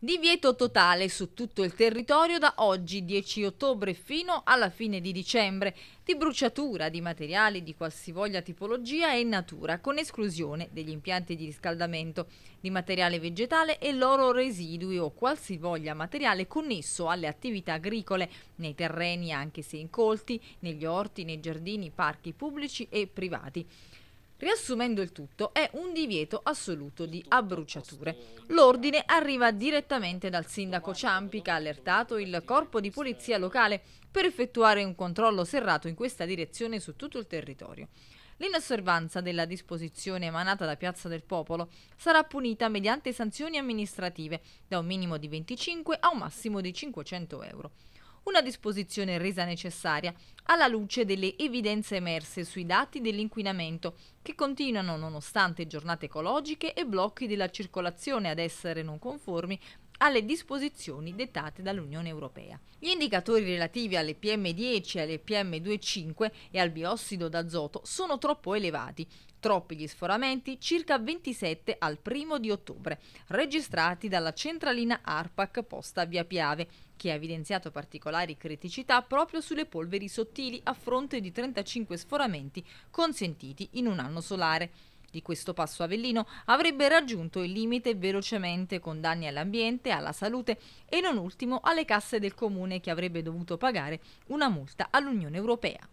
Divieto totale su tutto il territorio da oggi 10 ottobre fino alla fine di dicembre di bruciatura di materiali di qualsivoglia tipologia e natura con esclusione degli impianti di riscaldamento, di materiale vegetale e loro residui o qualsivoglia materiale connesso alle attività agricole nei terreni anche se incolti, negli orti, nei giardini, parchi pubblici e privati. Riassumendo il tutto, è un divieto assoluto di abbruciature. L'ordine arriva direttamente dal sindaco Ciampi che ha allertato il corpo di polizia locale per effettuare un controllo serrato in questa direzione su tutto il territorio. L'inosservanza della disposizione emanata da Piazza del Popolo sarà punita mediante sanzioni amministrative da un minimo di 25 a un massimo di 500 euro una disposizione resa necessaria alla luce delle evidenze emerse sui dati dell'inquinamento, che continuano nonostante giornate ecologiche e blocchi della circolazione ad essere non conformi alle disposizioni dettate dall'Unione Europea. Gli indicatori relativi alle PM10, alle PM25 e al biossido d'azoto sono troppo elevati, troppi gli sforamenti, circa 27 al primo di ottobre, registrati dalla centralina ARPAC posta a Via Piave, che ha evidenziato particolari criticità proprio sulle polveri sottili a fronte di 35 sforamenti consentiti in un anno solare di questo passo Avellino avrebbe raggiunto il limite velocemente con danni all'ambiente, alla salute e non ultimo alle casse del comune che avrebbe dovuto pagare una multa all'Unione Europea.